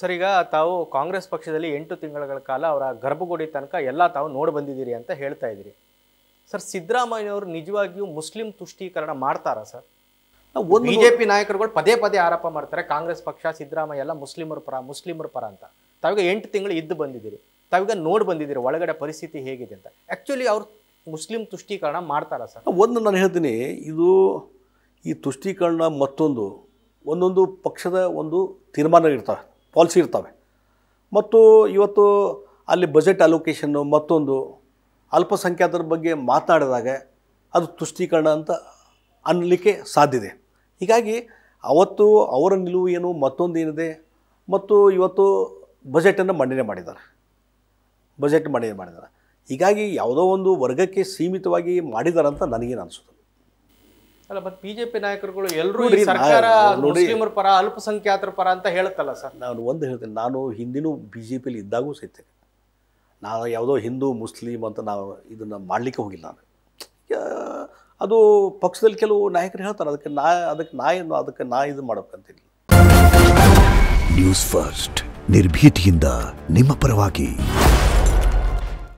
sir ಈಗ ತಾವು ಕಾಂಗ್ರೆಸ್ ಪಕ್ಷದಲ್ಲಿ ಎಂಟು ತಿಂಗಳ ಕಾಲ ಅವರ ಗರ್ಭಗುಡಿ ತನಕ ಎಲ್ಲ ತಾವು ನೋಡಿ ಬಂದಿದ್ದೀರಿ ಅಂತ ಹೇಳ್ತಾ ಇದ್ದೀರಿ ಸರ್ ಸಿದ್ದರಾಮಯ್ಯವರು ನಿಜವಾಗಿಯೂ ಮುಸ್ಲಿಂ ತುಷ್ಟೀಕರಣ ಮಾಡ್ತಾರಾ ಸರ್ ಬಿ ಜೆ ಪಿ ನಾಯಕರುಗಳು ಪದೇ ಪದೇ ಆರೋಪ ಮಾಡ್ತಾರೆ ಕಾಂಗ್ರೆಸ್ ಪಕ್ಷ ಸಿದ್ದರಾಮಯ್ಯ ಎಲ್ಲ ಮುಸ್ಲಿಮರ ಪರ ಮುಸ್ಲಿಮರ ಪರ ಅಂತ ತಾವೀಗ ಎಂಟು ತಿಂಗಳು ಇದ್ದು ಬಂದಿದ್ದೀರಿ ತಾವೀಗ ನೋಡಿ ಬಂದಿದ್ದೀರಿ ಒಳಗಡೆ ಪರಿಸ್ಥಿತಿ ಹೇಗಿದೆ ಅಂತ ಆ್ಯಕ್ಚುಲಿ ಅವ್ರು ಮುಸ್ಲಿಂ ತುಷ್ಟೀಕರಣ ಮಾಡ್ತಾರ ಸರ್ ಒಂದು ನಾನು ಹೇಳ್ತೀನಿ ಇದು ಈ ತುಷ್ಟೀಕರಣ ಮತ್ತೊಂದು ಒಂದೊಂದು ಪಕ್ಷದ ಒಂದು ತೀರ್ಮಾನ ಇರ್ತಾರೆ ಪಾಲಿಸಿ ಇರ್ತವೆ ಮತ್ತು ಇವತ್ತು ಅಲ್ಲಿ ಬಜೆಟ್ ಅಲೋಕೇಶನ್ನು ಮತ್ತೊಂದು ಅಲ್ಪಸಂಖ್ಯಾತರ ಬಗ್ಗೆ ಮಾತನಾಡಿದಾಗ ಅದು ತುಷ್ಟೀಕರಣ ಅಂತ ಅನ್ನಲಿಕ್ಕೆ ಇದೆ ಹೀಗಾಗಿ ಅವತ್ತು ಅವರ ನಿಲುವು ಏನು ಮತ್ತೊಂದು ಏನಿದೆ ಮತ್ತು ಇವತ್ತು ಬಜೆಟನ್ನು ಮಂಡನೆ ಮಾಡಿದ್ದಾರೆ ಬಜೆಟ್ ಮಂಡನೆ ಮಾಡಿದ್ದಾರೆ ಹೀಗಾಗಿ ಯಾವುದೋ ಒಂದು ವರ್ಗಕ್ಕೆ ಸೀಮಿತವಾಗಿ ಮಾಡಿದ್ದಾರೆ ಅಂತ ನನಗೇನು ಅನಿಸುತ್ತೆ ಅಲ್ಲ ಮತ್ತೆ ಬಿಜೆಪಿ ನಾಯಕರುಗಳು ಎಲ್ಲರೂ ಮುಸ್ಲಿಮರ ಪರ ಅಲ್ಪಸಂಖ್ಯಾತರ ಪರ ಅಂತ ಹೇಳುತ್ತಲ್ಲ ಸರ್ ನಾನು ಒಂದು ಹೇಳ್ತೇನೆ ನಾನು ಹಿಂದಿನೂ ಬಿ ಜೆ ಪಿಲಿ ಇದ್ದಾಗೂ ಸಹಿತೇನೆ ನಾನು ಯಾವುದೋ ಹಿಂದೂ ಮುಸ್ಲಿಂ ಅಂತ ನಾವು ಇದನ್ನು ಮಾಡಲಿಕ್ಕೆ ಹೋಗಿಲ್ಲ ನಾನು ಅದು ಪಕ್ಷದಲ್ಲಿ ಕೆಲವು ನಾಯಕರು ಹೇಳ್ತಾರೆ ಅದಕ್ಕೆ ನಾ ಅದಕ್ಕೆ ನಾ ಏನು ಅದಕ್ಕೆ ನಾ ಇದು ಮಾಡಬೇಕಂತೀನಿ ನ್ಯೂಸ್ ಫಸ್ಟ್ ನಿರ್ಭೀತಿಯಿಂದ ನಿಮ್ಮ ಪರವಾಗಿ